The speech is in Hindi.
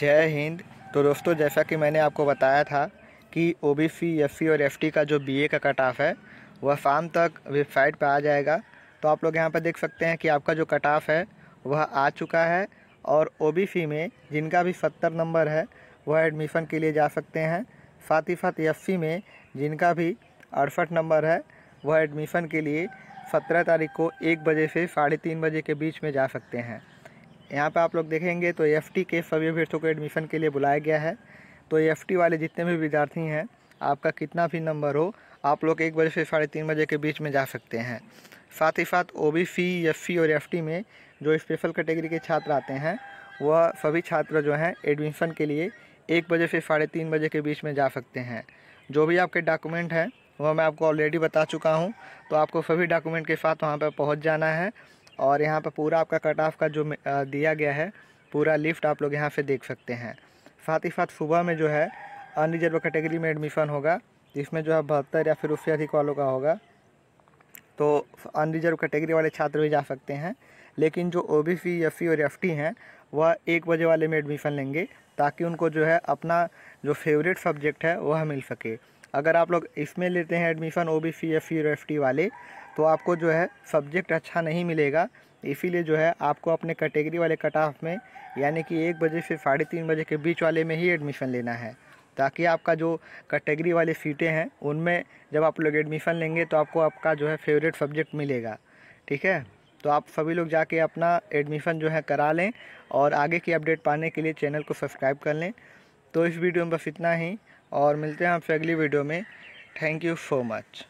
जय हिंद तो दोस्तों जैसा कि मैंने आपको बताया था कि ओ बी सी एफ सी और एफ़ टी का जो बी ए का कट ऑफ है वह शाम तक वेबसाइट पर आ जाएगा तो आप लोग यहाँ पर देख सकते हैं कि आपका जो कट ऑफ है वह आ चुका है और ओ बी सी में जिनका भी सत्तर नंबर है वह एडमिशन के लिए जा सकते हैं साथ ही साथ एफ सी में जिनका भी अड़सठ नंबर है वह एडमिशन के लिए सत्रह तारीख को एक बजे से साढ़े तीन बजे के बीच में जा सकते हैं यहाँ पे आप लोग देखेंगे तो एफ के सभी अभ्यर्थियों को एडमिशन के लिए बुलाया गया है तो एफ वाले जितने भी विद्यार्थी हैं आपका कितना भी नंबर हो आप लोग एक बजे से साढ़े तीन बजे के बीच में जा सकते हैं साथ ही साथ ओ बी सी एफ सी और एफ में जो स्पेशल कैटेगरी के छात्र आते हैं वह सभी छात्र जो हैं एडमिशन के लिए एक बजे से साढ़े तीन बजे के बीच में जा सकते हैं जो भी आपके डॉक्यूमेंट हैं वह मैं आपको ऑलरेडी बता चुका हूँ तो आपको सभी डॉक्यूमेंट के साथ वहाँ पर पहुँच जाना है और यहाँ पर पूरा आपका कट ऑफ का जो दिया गया है पूरा लिफ्ट आप लोग यहाँ से देख सकते हैं साथ ही साथ सुबह में जो है अनरिजर्व कैटेगरी में एडमिशन होगा जिसमें जो है बहत्तर या फिर उससे अधिक वालों का होगा तो अनरिजर्व कैटेगरी वाले छात्र भी जा सकते हैं लेकिन जो ओ बी सी एफ सी और एफ टी हैं वह एक बजे वाले में एडमिशन लेंगे ताकि उनको जो है अपना जो फेवरेट सब्जेक्ट है वह मिल सके अगर आप लोग इसमें लेते हैं admission O B C F F T वाले तो आपको जो है सब्जेक्ट अच्छा नहीं मिलेगा इसीलिए जो है आपको अपने कैटेगरी वाले कट ऑफ में यानी कि एक बजे से साढ़े तीन बजे के बीच वाले में ही एडमिशन लेना है ताकि आपका जो कैटेगरी वाली सीटें हैं उनमें जब आप लोग एडमिशन लेंगे तो आपको आपका जो है फेवरेट सब्जेक्ट मिलेगा ठीक है तो आप सभी लोग जाके अपना एडमिशन जो है करा लें और आगे की अपडेट पाने के लिए चैनल को सब्सक्राइब कर लें तो इस वीडियो में बस इतना ही और मिलते हैं आपसे अगली वीडियो में थैंक यू सो मच